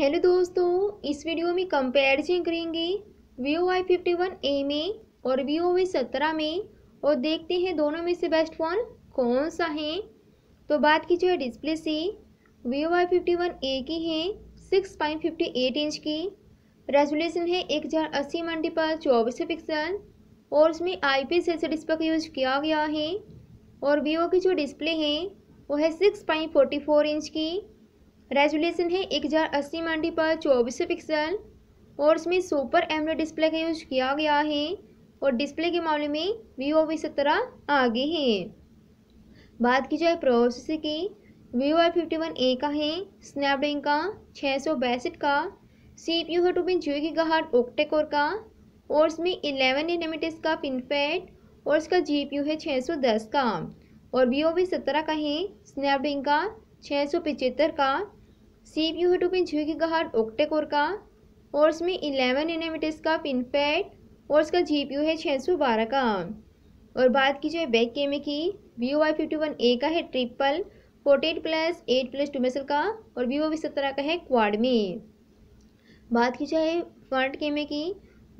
hello दोस्तों इस video में कंपेरिजन करेंगे ओ आई फिफ्टी वन ए में और ओ वी सत्रह में और देखते हैं दोनों में से बेस्ट फ़ोन कौन सा है तो बात की जाए डिस्प्ले से ओ आई फिफ्टी वन ए की है six point fifty eight inch की रेजोल्यूशन है एक हज़ार अस्सी मल्टीपल चौबीस पिक्सल और उसमें आई पी एस डिस्प्ले का यूज किया गया है और वीवो की जो डिस्प्ले है वो है six point forty four inch की रेजुलेशन है एक हज़ार अस्सी मंडी पर चौबीस पिक्सल और इसमें सुपर एमरे डिस्प्ले का यूज किया गया है और डिस्प्ले के मामले में वीवो वी सत्रह आगे है बात की जाए प्रोसेसर की Vivo I fifty one A का है स्नैपड्रैगन का छः सौ बैसठ का सी पी यू है टू पिन जीरो की गाहट ओक्टेकोर का और इसमें इलेवन एनएमिटिस का पिनफेट और इसका जी पी यू है छः सौ दस का और ओ वी सत्रह का है स्नैपड्रैगन का छः सौ पचहत्तर का सी पी यू है टू पिन छः की ओक्टे ओक्टेकोर का और इसमें इलेवन इनेमिटिस का पिनपैड और इसका जी पी यू है छः सौ बारह का और बात की जाए बैक कैमरे की V O fifty one A का है triple forty eight plus eight plus two मेसल का और वी ओ वी सत्रह का है क्वाड में बात की जाए फ्रंट कैमरे की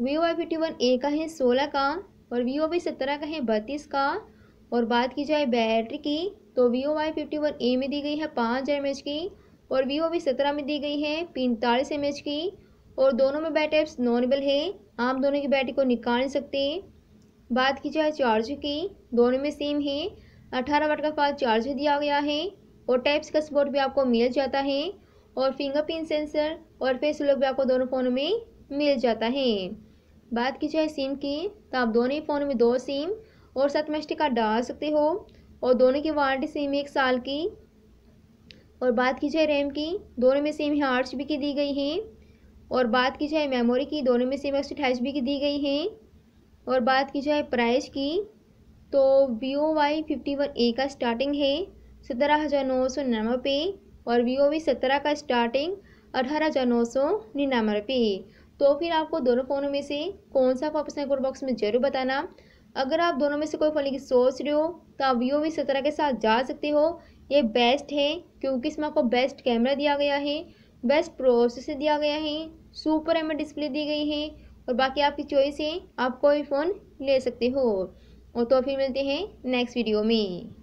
V O Y fifty one A का है सोलह का और वी ओ वी सत्रह का है बत्तीस का और बात की जाए बैटरी की तो V O Y fifty one A में दी गई है पाँच हज़ार एम एच की और वीवो भी सत्रह में दी गई है पैंतालीस एम की और दोनों में बैटरी एप्स नॉर्मल है आप दोनों की बैटरी को निकाल नहीं सकते बात की जाए चार्ज की दोनों में सेम है अठारह वाट का फास्ट चार्ज दिया गया है और टाइप्स का सपोर्ट भी आपको मिल जाता है और फिंगरप्रिंट सेंसर और फेस लुक भी आपको दोनों फ़ोनों में मिल जाता है बात की जाए सिम की तो आप दोनों ही फ़ोन में दो सिम और सतमस्टी का डाल सकते हो और दोनों की वारंटी सिम एक साल की और बात की जाए रैम की दोनों में सेम है आठ जी की दी गई है और बात की जाए मेमोरी की दोनों में सेम एक सौ अठाईस की दी गई है और बात की जाए प्राइस की तो V O Y fifty one A का स्टार्टिंग है सत्रह हज़ार नौ सौ निन्यानवे रुपये और वी ओ वी सत्रह का स्टार्टिंग अठारह हज़ार नौ सौ निन्यानवे रुपये तो फिर आपको दोनों फ़ोनों में से कौन सा आप अपने कमेंट बॉक्स में ज़रूर बताना अगर आप दोनों में से कोई पढ़ने की सोच रहे हो तो आप वीवो वी सत्रह के साथ जा सकते हो ये बेस्ट है क्योंकि इसमें आपको बेस्ट कैमरा दिया गया है बेस्ट प्रोसेसर दिया गया है सुपर एम डिस्प्ले दी गई है और बाकी आपकी चॉइस है आप कोई फ़ोन ले सकते हो और तो फिर मिलते हैं नेक्स्ट वीडियो में